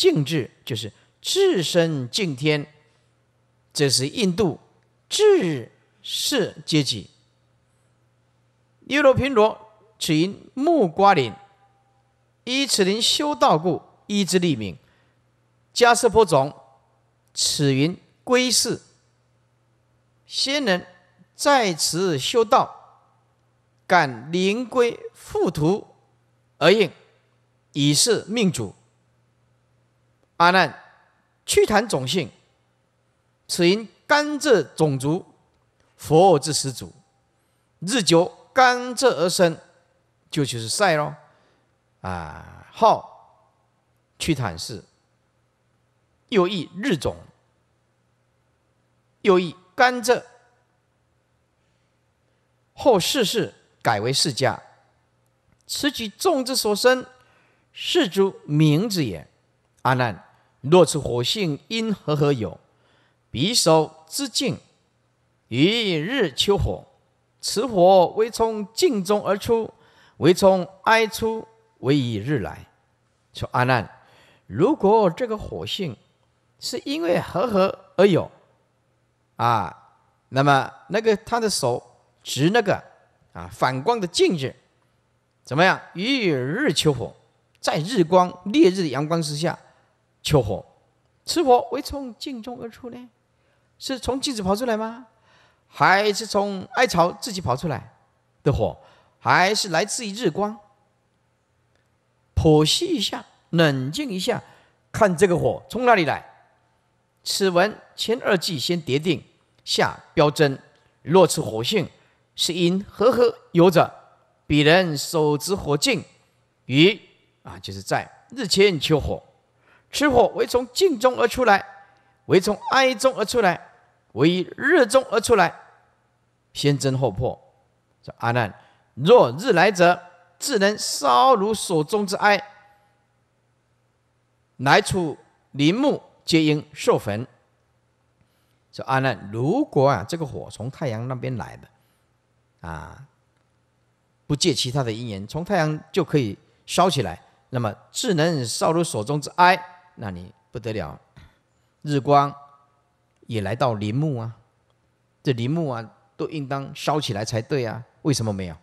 敬至就是至身敬天，这是印度至士阶级。耶罗平罗，此云木瓜林，依此林修道故，依之立名。迦斯坡种，此云归世。先人在此修道，感灵归附图而应，以示命主。阿难，屈坦种姓，此因甘蔗种族，佛之始祖，日久甘蔗而生，就就是晒喽。啊，号屈坦氏，又译日种，又译甘蔗。后世世改为释迦，此举众之所生，世诸名之也。阿难。若此火性因何何有？匕首之境，与日秋火，此火为从镜中而出，为从哀出，为以日来。说阿难，如果这个火性是因为和合而有啊？那么那个他的手执那个啊反光的镜子，怎么样？与日秋火，在日光烈日的阳光之下。求火，此火为从镜中而出呢？是从镜子跑出来吗？还是从艾草自己跑出来的火？还是来自于日光？剖析一下，冷静一下，看这个火从哪里来。此文前二句先叠定，下标针。若此火性是因何何由者？鄙人手执火镜于啊，就是在日前求火。吃火为从静中而出来，为从哀中而出来，为日中而出来，先真后破。说阿难，若日来者，自能烧如所中之哀，来处林木皆应受焚。说阿难，如果啊这个火从太阳那边来的，啊，不借其他的因缘，从太阳就可以烧起来，那么自能烧如所中之哀。那你不得了，日光也来到林木啊，这林木啊都应当烧起来才对啊，为什么没有？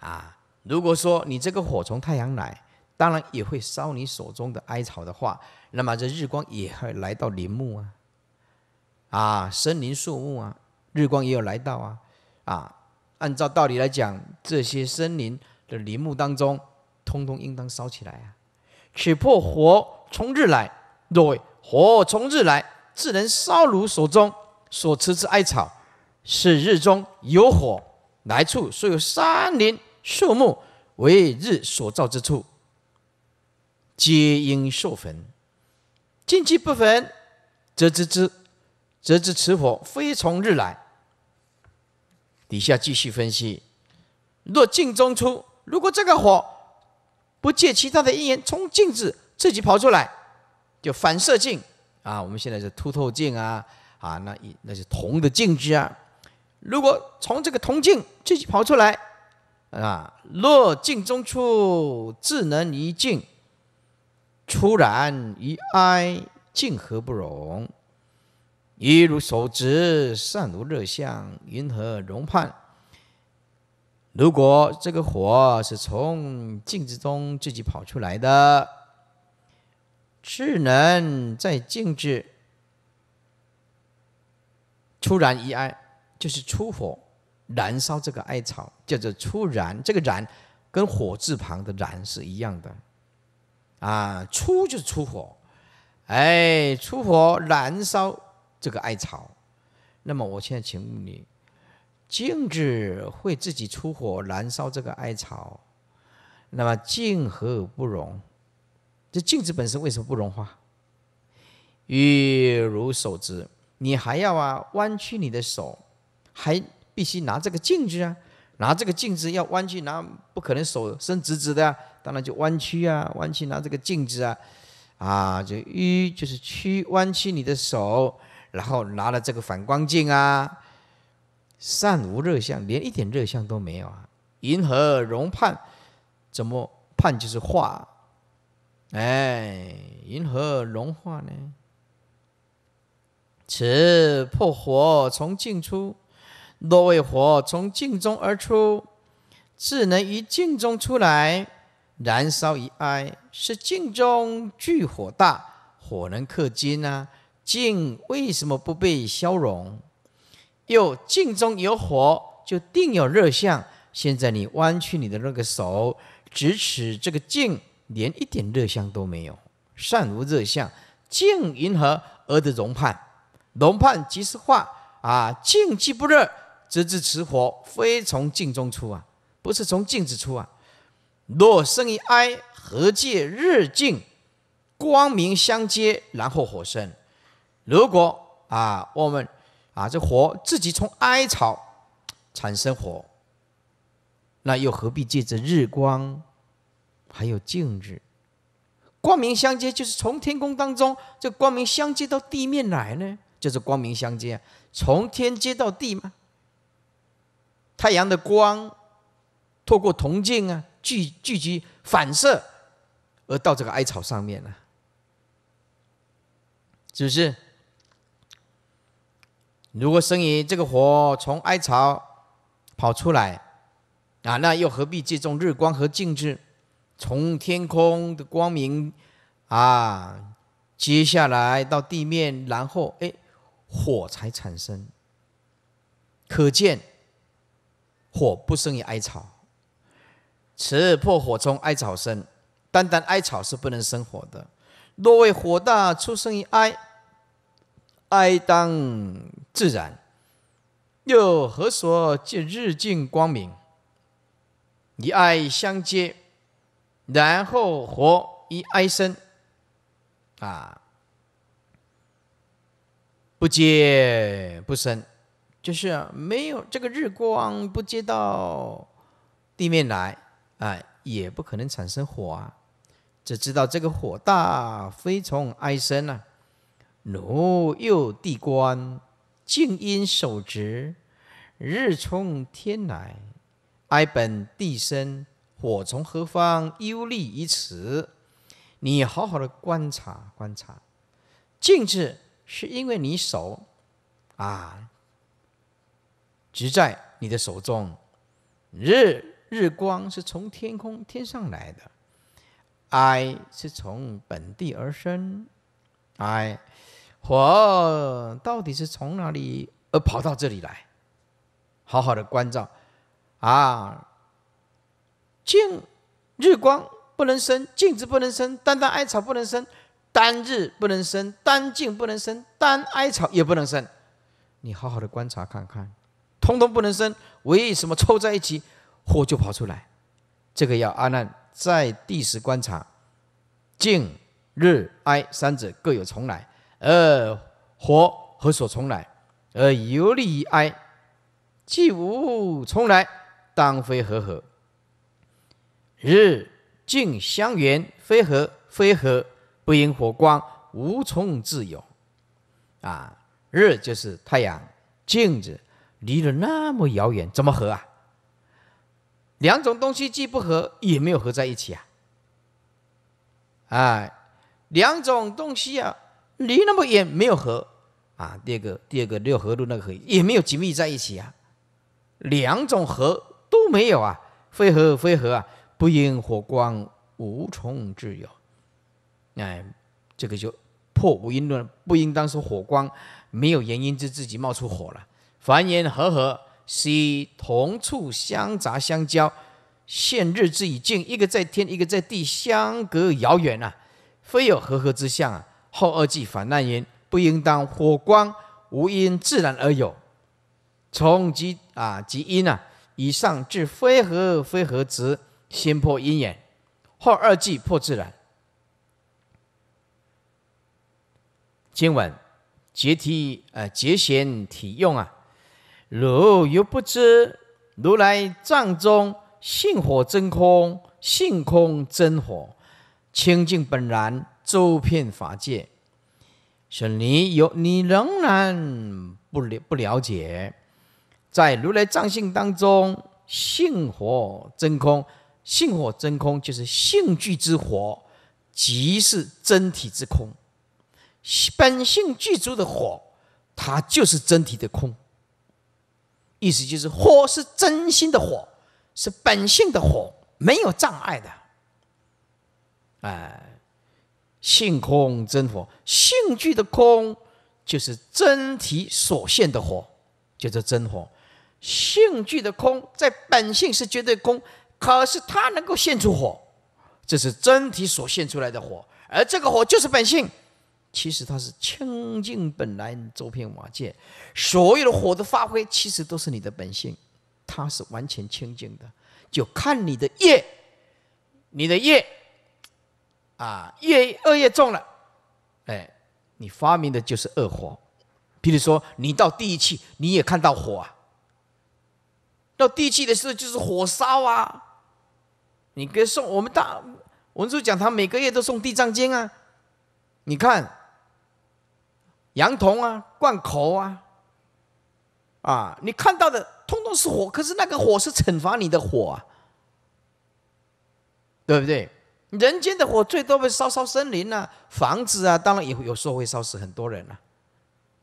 啊，如果说你这个火从太阳来，当然也会烧你手中的艾草的话，那么这日光也会来到林木啊，啊，森林树木啊，日光也有来到啊，啊，按照道理来讲，这些森林的林木当中，通通应当烧起来啊，取破火。从日来，若火从日来，自能烧炉所中所持之艾草。是日中有火来处，所有山林树木为日所照之处，皆应受焚。近期不焚，则知之，则知此火非从日来。底下继续分析：若镜中出，如果这个火不借其他的因缘从镜子。自己跑出来，就反射镜啊，我们现在是凸透镜啊，啊，那一那是铜的镜子啊。如果从这个铜镜自己跑出来啊，若镜中出，自能离镜，出然于哀，镜何不容？一如手执，善如热相，云何容判？如果这个火是从镜子中自己跑出来的。智能在静止，突然一艾就是出火燃烧这个艾草，叫做出燃。这个燃跟火字旁的燃是一样的。啊，出就是出火，哎，出火燃烧这个艾草。那么我现在请问你，静止会自己出火燃烧这个艾草？那么静和不容。这镜子本身为什么不融化？玉如手指，你还要啊弯曲你的手，还必须拿这个镜子啊，拿这个镜子要弯曲，拿不可能手伸直直的啊，当然就弯曲啊，弯曲拿这个镜子啊，啊就屈就是曲弯曲你的手，然后拿了这个反光镜啊，善无热相，连一点热相都没有啊，银河融判？怎么判就是化？哎，银河融化呢？此破火从镜出，若为火从镜中而出，自能于镜中出来，燃烧于埃。是镜中聚火大火能克金呐？镜为什么不被消融？又镜中有火，就定有热象。现在你弯曲你的那个手，直尺这个镜。连一点热相都没有，善无热相，静云何而得容判？容判即是化啊！静即不热，则知此火非从静中出啊，不是从静止出啊。若生于埃，何借日静，光明相接，然后火生。如果啊，我们啊，这火自己从埃草产生火，那又何必借着日光？还有静止。光明相接，就是从天空当中，这光明相接到地面来呢，就是光明相接，从天接到地嘛。太阳的光透过铜镜啊，聚聚集反射而到这个艾草上面了，是不是？如果生于这个火从艾草跑出来啊，那又何必借助日光和静子？从天空的光明啊，接下来到地面，然后哎，火才产生。可见，火不生于艾草，此破火从艾草生，单单艾草是不能生火的。若为火大出生于艾，艾当自然。又何所尽日进光明，以爱相接。然后火一哀生，啊，不接不生，就是没有这个日光不接到地面来，啊，也不可能产生火啊。只知道这个火大，非从哀生啊。奴又地官，静因守职，日从天来，哀本地生。火从何方？忧立于此。你好好的观察，观察。静止是因为你手，啊，执在你的手中。日日光是从天空天上来的。哀是从本地而生。哀火到底是从哪里而跑到这里来？好好的关照啊。静日光不能生，静之不能生，单单哀草不能生，单日不能生，单静不能生，单哀草也不能生。你好好的观察看看，通通不能生，唯一什么凑在一起，火就跑出来。这个要阿难在地时观察，静日哀三者各有从来，而火何所从来？而游利于哀，既无从来，当非合合。日镜相缘，非合非合，不因火光无从自有。啊，日就是太阳，镜子离得那么遥远，怎么合啊？两种东西既不合，也没有合在一起啊。哎，两种东西啊，离那么远，没有合啊。第二个，第二个六合路那个合，也没有紧密在一起啊。两种合都没有啊，非合非合啊。不因火光无从之有，哎，这个就破无因论。不应当说火光没有原因之自己冒出火了。凡言和合，须同处相杂相交。现日之以静，一个在天，一个在地，相隔遥远啊，非有和合之相啊。后二句反难言，不应当火光无因自然而有。从即啊即因啊，以上至非合非合之。先破因眼，后二际破自然。今文结体呃结贤体用啊，汝犹不知，如来藏中性火真空，性空真火清净本然周遍法界。说你有你仍然不了不了解，在如来藏性当中，性火真空。性火真空就是性具之火，即是真体之空。本性具足的火，它就是真体的空。意思就是，火是真心的火，是本性的火，没有障碍的。哎，性空真火，性具的空就是真体所现的火，就是真火。性具的空在本性是绝对空。可是它能够现出火，这是真体所现出来的火，而这个火就是本性。其实它是清净本来周遍瓦界，所有的火的发挥，其实都是你的本性，它是完全清净的。就看你的业，你的业，啊，业恶业重了，哎，你发明的就是恶火。比如说你到地气，你也看到火，啊。到地气的时候就是火烧啊。你给送我们大，文殊讲他每个月都送地藏经啊，你看，杨童啊，灌口啊，啊，你看到的通通是火，可是那个火是惩罚你的火，啊，对不对？人间的火最多会烧烧森林呐，房子啊，当然也会有时候会烧死很多人呐，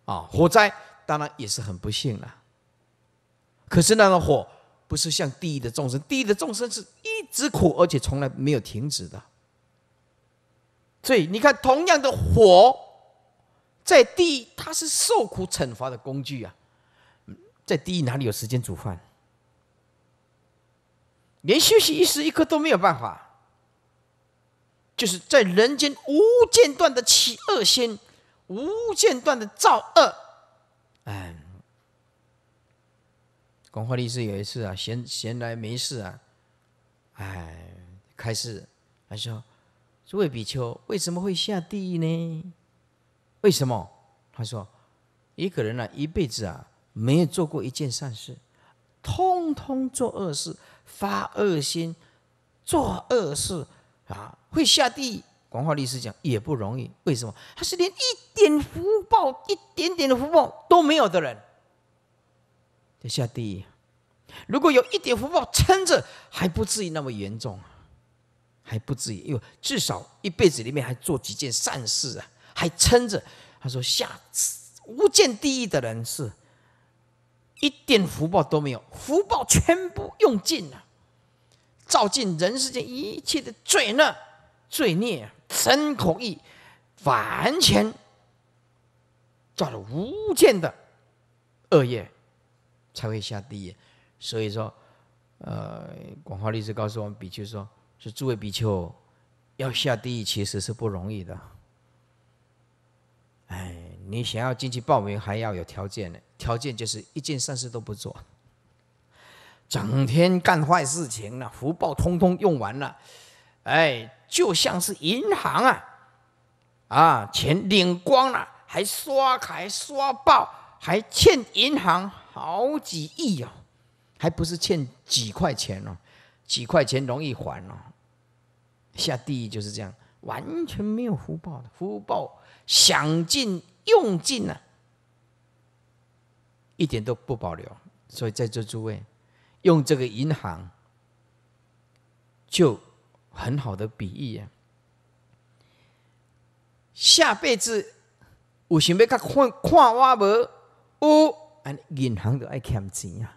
啊，火灾当然也是很不幸了，可是那个火不是像地狱的众生，地狱的众生是。之苦，而且从来没有停止的。所以你看，同样的火在地它是受苦惩罚的工具啊。在地狱哪里有时间煮饭？连休息一时一刻都没有办法，就是在人间无间断的起恶心，无间断的造恶。哎，广化律师有一次啊，闲闲来没事啊。哎，开始，他说：“诸位比丘为什么会下地狱呢？为什么？”他说：“一个人呢，一辈子啊，没有做过一件善事，通通做恶事，发恶心，做恶事啊，会下地狱。”广化律师讲也不容易，为什么？他是连一点福报，一点点的福报都没有的人，就下地狱。如果有一点福报撑着，还不至于那么严重，还不至于，因为至少一辈子里面还做几件善事啊，还撑着。他说，下无间地狱的人是，一点福报都没有，福报全部用尽了，造尽人世间一切的罪恶、罪孽、真口业，完全造了无间的恶业，才会下地狱。所以说，呃，广化律师告诉我们，比丘说，说诸位比丘要下地狱其实是不容易的。哎，你想要进去报名还要有条件呢，条件就是一件善事都不做，整天干坏事情了，福报通通用完了，哎，就像是银行啊，啊，钱领光了，还刷卡刷爆，还欠银行好几亿哦。还不是欠几块钱哦，几块钱容易还哦。下地狱就是这样，完全没有福报的福报，想尽用尽了，一点都不保留。所以，在座诸位，用这个银行，就很好的比喻。下辈子有想要看看我无？哦，银行都爱欠钱啊。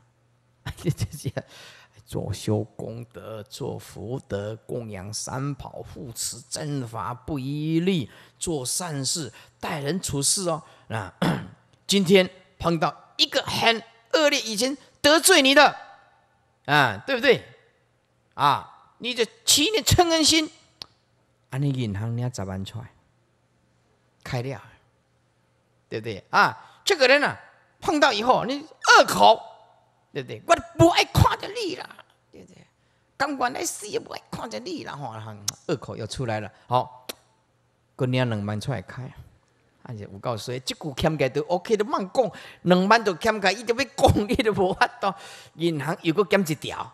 这些做修功德、做福德、供养三宝、护持正法，不遗余力做善事、待人处事哦。那 今天碰到一个很恶劣、以前得罪你的啊，对不对？啊，你就起你嗔恨心，啊，你银行你要咋办出来？开掉，对不对？啊，这个人呢，碰到以后你恶口。对不对？我不爱看着你啦，对不对？刚原来死也不爱看着你啦吼！二口又出来了，好，今娘两万出来开，而且有诉你，这股欠债都 OK，都慢讲，两万都欠债，伊就未讲，伊就无法到。银行有个减一条，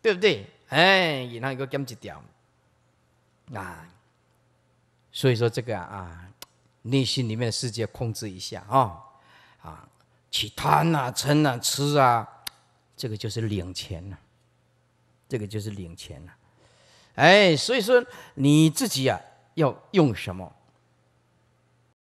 对不对？哎，银行有个减一条，啊，所以说这个啊，内心里面的世界控制一下啊，啊。去贪呐、嗔呐、吃啊，这个就是领钱呐，这个就是领钱呐。哎，所以说你自己啊，要用什么？